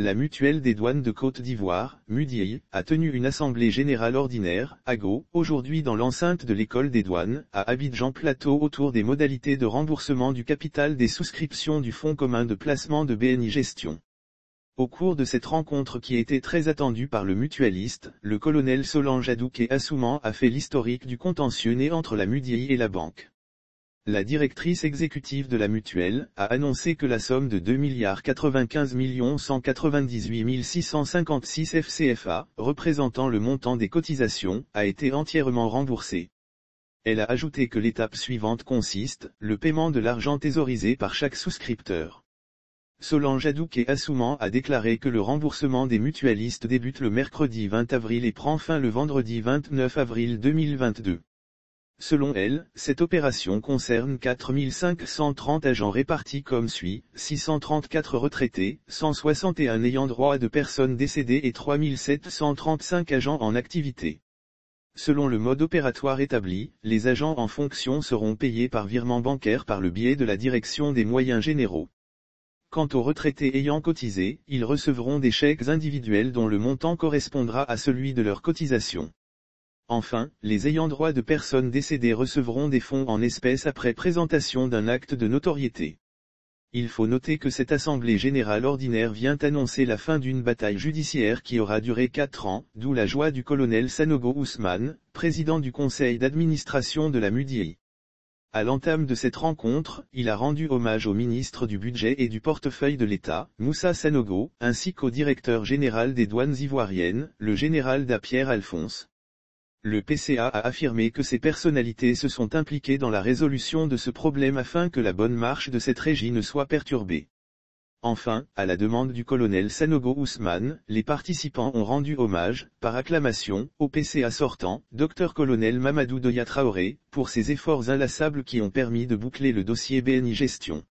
La mutuelle des douanes de Côte d'Ivoire, MUDIEI, a tenu une assemblée générale ordinaire, AGO, aujourd'hui dans l'enceinte de l'école des douanes, à Abidjan Plateau autour des modalités de remboursement du capital des souscriptions du Fonds commun de placement de BNI Gestion. Au cours de cette rencontre qui était très attendue par le mutualiste, le colonel Solange et Assouman a fait l'historique du contentieux né entre la MUDIEI et la banque la directrice exécutive de la mutuelle a annoncé que la somme de 2,95 FCFA, représentant le montant des cotisations, a été entièrement remboursée. Elle a ajouté que l'étape suivante consiste, le paiement de l'argent thésaurisé par chaque souscripteur. Solange Adouk et Assouman a déclaré que le remboursement des mutualistes débute le mercredi 20 avril et prend fin le vendredi 29 avril 2022. Selon elle, cette opération concerne 4530 agents répartis comme suit, 634 retraités, 161 ayant droit à de personnes décédées et 3735 agents en activité. Selon le mode opératoire établi, les agents en fonction seront payés par virement bancaire par le biais de la direction des moyens généraux. Quant aux retraités ayant cotisé, ils recevront des chèques individuels dont le montant correspondra à celui de leur cotisation. Enfin, les ayants droit de personnes décédées recevront des fonds en espèces après présentation d'un acte de notoriété. Il faut noter que cette Assemblée générale ordinaire vient annoncer la fin d'une bataille judiciaire qui aura duré quatre ans, d'où la joie du colonel Sanogo Ousmane, président du conseil d'administration de la MUDI. À l'entame de cette rencontre, il a rendu hommage au ministre du Budget et du Portefeuille de l'État, Moussa Sanogo, ainsi qu'au directeur général des douanes ivoiriennes, le général Dapierre Alphonse. Le PCA a affirmé que ces personnalités se sont impliquées dans la résolution de ce problème afin que la bonne marche de cette régie ne soit perturbée. Enfin, à la demande du colonel Sanogo Ousmane, les participants ont rendu hommage, par acclamation, au PCA sortant, Dr colonel Mamadou Doya pour ses efforts inlassables qui ont permis de boucler le dossier BNI Gestion.